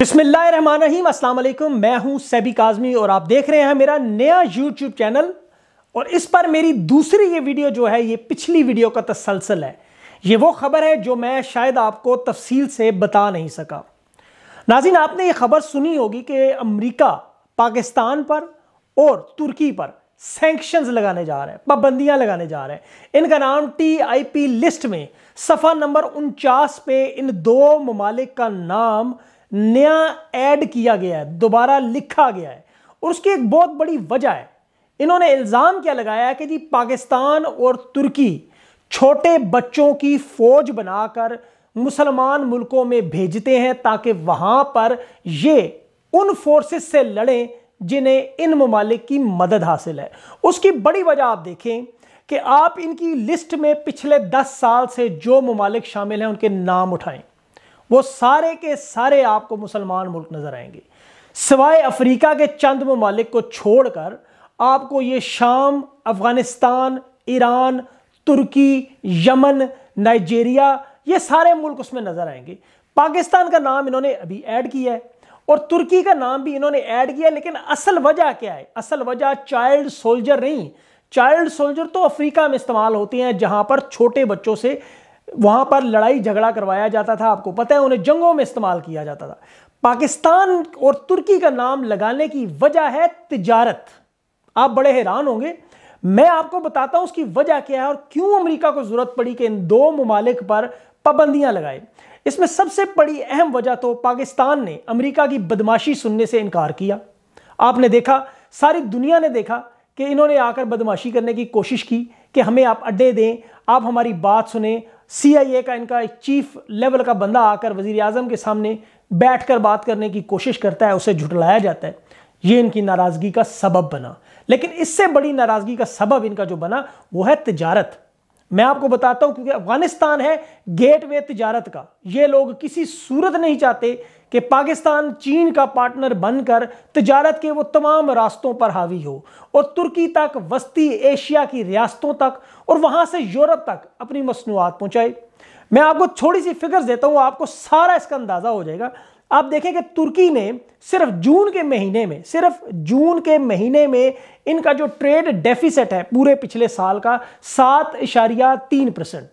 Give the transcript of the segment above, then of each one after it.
बिस्मिल्लाम असलम मैं हूं सैबी काजमी और आप देख रहे हैं मेरा नया यूट्यूब चैनल और इस पर मेरी दूसरी ये वीडियो जो है ये पिछली वीडियो का तसलसल है ये वो ख़बर है जो मैं शायद आपको तफसील से बता नहीं सका नाजिन आपने ये ख़बर सुनी होगी कि अमरीका पाकिस्तान पर और तुर्की पर सेंक्शन लगाने जा रहे हैं पाबंदियां लगाने जा रहे हैं इनका नाम टी आई पी लिस्ट में सफ़ा नंबर उनचास पे इन दो ममालिक का नाम नया ऐड किया गया है दोबारा लिखा गया है और उसकी एक बहुत बड़ी वजह है इन्होंने इल्ज़ाम क्या लगाया कि जी पाकिस्तान और तुर्की छोटे बच्चों की फौज बनाकर मुसलमान मुल्कों में भेजते हैं ताकि वहाँ पर ये उन फोर्सेस से लड़ें जिन्हें इन ममालिक की मदद हासिल है उसकी बड़ी वजह आप देखें कि आप इनकी लिस्ट में पिछले दस साल से जो ममालिक शामिल हैं उनके नाम उठाएं वो सारे के सारे आपको मुसलमान मुल्क नज़र आएंगे सिवाय अफ्रीका के चंद ममालिक को छोड़कर आपको ये शाम अफ़गानिस्तान ईरान तुर्की यमन नाइजेरिया ये सारे मुल्क उसमें नज़र आएंगे पाकिस्तान का नाम इन्होंने अभी ऐड किया है और तुर्की का नाम भी इन्होंने ऐड किया लेकिन असल वजह क्या है असल वजह चाइल्ड सोल्जर नहीं चाइल्ड सोल्जर तो अफ्रीका में इस्तेमाल होते हैं जहां पर छोटे बच्चों से वहां पर लड़ाई झगड़ा करवाया जाता था आपको पता है उन्हें जंगों में इस्तेमाल किया जाता था पाकिस्तान और तुर्की का नाम लगाने की वजह है तिजारत आप बड़े हैरान होंगे मैं आपको बताता हूं उसकी वजह क्या है और क्यों अमेरिका को जरूरत पड़ी कि इन दो ममालिक पर पाबंदियां लगाए इसमें सबसे बड़ी अहम वजह तो पाकिस्तान ने अमेरिका की बदमाशी सुनने से इनकार किया आपने देखा सारी दुनिया ने देखा कि इन्होंने आकर बदमाशी करने की कोशिश की कि हमें आप अड्डे दें आप हमारी बात सुने सीआईए का इनका एक चीफ लेवल का बंदा आकर वजीर आजम के सामने बैठकर बात करने की कोशिश करता है उसे झुटलाया जाता है ये इनकी नाराज़गी का सबब बना लेकिन इससे बड़ी नाराज़गी का सबब इनका जो बना वो है तजारत मैं आपको बताता हूं क्योंकि अफगानिस्तान है गेटवे तजारत का ये लोग किसी सूरत नहीं चाहते कि पाकिस्तान चीन का पार्टनर बनकर तजारत के वो तमाम रास्तों पर हावी हो और तुर्की तक वस्ती एशिया की रियासतों तक और वहां से यूरोप तक अपनी मसनूआत पहुंचाए मैं आपको थोड़ी सी फिगर्स देता हूँ आपको सारा इसका अंदाज़ा हो जाएगा आप देखें कि तुर्की ने सिर्फ जून के महीने में सिर्फ जून के महीने में इनका जो ट्रेड डेफिसिट है पूरे पिछले साल का सात इशारिया तीन परसेंट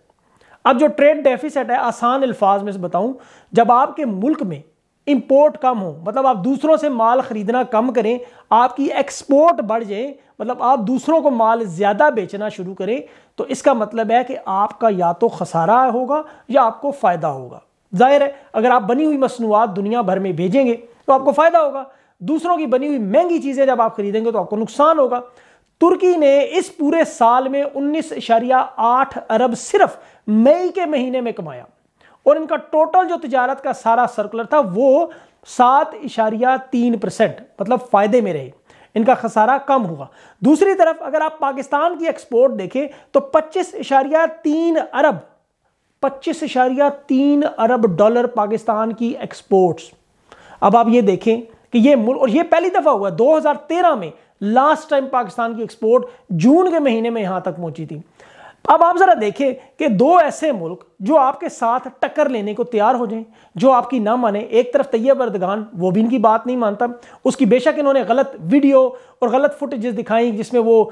अब जो ट्रेड डेफिसिट है आसान अल्फाज में से बताऊं जब आपके मुल्क में इंपोर्ट कम हो मतलब आप दूसरों से माल ख़रीदना कम करें आपकी एक्सपोर्ट बढ़ जाए मतलब आप दूसरों को माल ज़्यादा बेचना शुरू करें तो इसका मतलब है कि आपका या तो खसारा होगा या आपको फ़ायदा होगा जाहिर है अगर आप बनी हुई मसनूआत दुनिया भर में भेजेंगे तो आपको फ़ायदा होगा दूसरों की बनी हुई महंगी चीज़ें जब आप खरीदेंगे तो आपको नुकसान होगा तुर्की ने इस पूरे साल में उन्नीस इशारिया आठ अरब सिर्फ मई के महीने में कमाया और इनका टोटल जो तजारत का सारा सर्कुलर था वो सात इशारिया तीन परसेंट मतलब फ़ायदे में रहे इनका खसारा कम हुआ दूसरी तरफ अगर आप पाकिस्तान की एक्सपोर्ट देखें तो पच्चीस इशारिया तीन अरब पच्चीस इशारिया तीन अरब डॉलर पाकिस्तान की एक्सपोर्ट्स अब आप ये देखें कि ये मुल्क और ये पहली दफ़ा हुआ 2013 में लास्ट टाइम पाकिस्तान की एक्सपोर्ट जून के महीने में यहाँ तक पहुँची थी अब आप ज़रा देखें कि दो ऐसे मुल्क जो आपके साथ टक्कर लेने को तैयार हो जाएं जो आपकी ना माने एक तरफ तैयब अर्दगान वो भी इनकी बात नहीं मानता उसकी बेशक इन्होंने गलत वीडियो और गलत फुटेजेस दिखाई जिसमें वो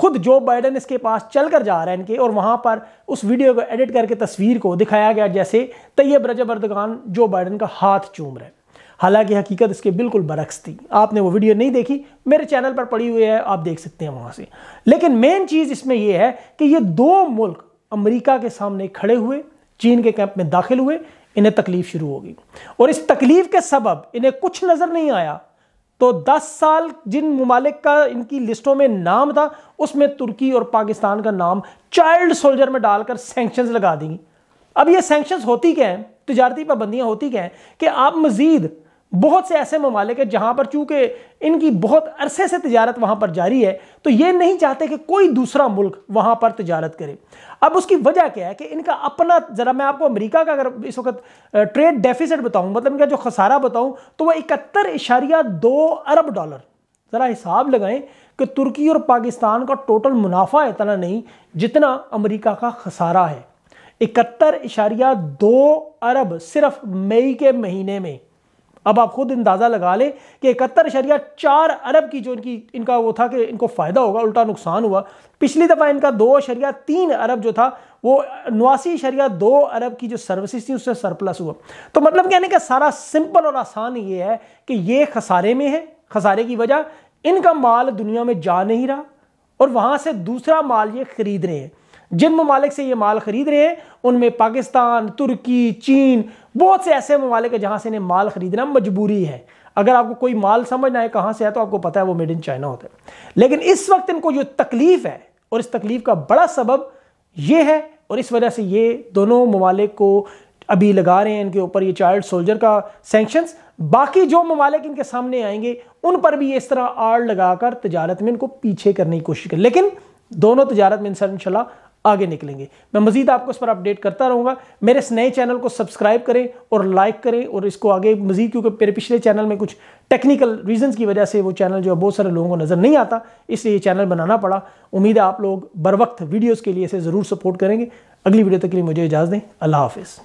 खुद जो बाइडन इसके पास चल कर जा रहा है इनके और वहाँ पर उस वीडियो को एडिट करके तस्वीर को दिखाया गया जैसे तैयब रजब अर्दगान जो बाइडन का हाथ चूम रहे हैं हालांकि हकीकत इसके बिल्कुल बरक्स थी आपने वो वीडियो नहीं देखी मेरे चैनल पर पड़ी हुई है आप देख सकते हैं वहाँ से लेकिन मेन चीज़ इसमें यह है कि ये दो मुल्क अमरीका के सामने खड़े हुए चीन के कैंप में दाखिल हुए इन्हें तकलीफ शुरू हो गई और इस तकलीफ के सबब इन्हें कुछ नज़र नहीं आया तो 10 साल जिन ममालिक का इनकी लिस्टों में नाम था उसमें तुर्की और पाकिस्तान का नाम चाइल्ड सोल्जर में डालकर सेंक्शन लगा देंगी अब ये सेंक्शन होती क्या हैं तजारती पाबंदियां होती क्या हैं कि आप मज़ीद बहुत से ऐसे ममालिक हैं जहाँ पर चूँकि इनकी बहुत अरसे से तजारत वहाँ पर जारी है तो ये नहीं चाहते कि कोई दूसरा मुल्क वहाँ पर तजारत करे अब उसकी वजह क्या है कि इनका अपना ज़रा मैं आपको अमेरिका का अगर इस वक्त ट्रेड डेफिसिट बताऊँ मतलब इनका जो खसारा बताऊँ तो वह इकहत्तर इशारिया दो अरब डॉलर ज़रा हिसाब लगाएं कि तुर्की और पाकिस्तान का टोटल मुनाफा इतना नहीं जितना अमरीका का खसारा है इकहत्तर इशारिया दो अरब सिर्फ मई के महीने में अब आप खुद अंदाज़ा लगा लें कि इकहत्तर शरिया चार अरब की जो इनकी इनका वो था कि इनको फ़ायदा होगा उल्टा नुकसान हुआ पिछली दफ़ा इनका दो शरिया तीन अरब जो था वो नवासी शरिया दो अरब की जो सर्विसेज थी उससे सरप्लस हुआ तो मतलब कहने का सारा सिंपल और आसान ये है कि ये खसारे में है खसारे की वजह इनका माल दुनिया में जा नहीं रहा और वहाँ से दूसरा माल ये ख़रीद रहे हैं जिन ममालिक से ये माल ख़रीद रहे हैं उनमें पाकिस्तान तुर्की चीन बहुत से ऐसे ममालिक जहाँ से इन्हें माल ख़रीदना मजबूरी है अगर आपको कोई माल समझ ना आए कहाँ से है तो आपको पता है वो मेड इन चाइना होता है लेकिन इस वक्त इनको जो तकलीफ़ है और इस तकलीफ़ का बड़ा सबब ये है और इस वजह से ये दोनों ममालिक को अभी लगा रहे हैं इनके ऊपर ये चाइल्ड सोल्जर का सेंक्शन बाकी जो ममालिक इनके सामने आएंगे उन पर भी इस तरह आड़ लगाकर तजारत में इनको पीछे करने की कोशिश करें लेकिन दोनों तजारत में इंसान इनशाला आगे निकलेंगे मैं मजीद आपको इस पर अपडेट करता रहूँगा मेरे इस नए चैनल को सब्सक्राइब करें और लाइक करें और इसको आगे मजीद क्योंकि मेरे पिछले चैनल में कुछ टेक्निकल रीजंस की वजह से वो चैनल जो है बहुत सारे लोगों को नज़र नहीं आता इसलिए ये चैनल बनाना पड़ा उम्मीद है आप लोग बर वक्त वीडियोज़ के लिए इसे ज़रूर सपोर्ट करेंगे अगली वीडियो तक के लिए मुझे इजाज़ दें अल्लाह हाफिज़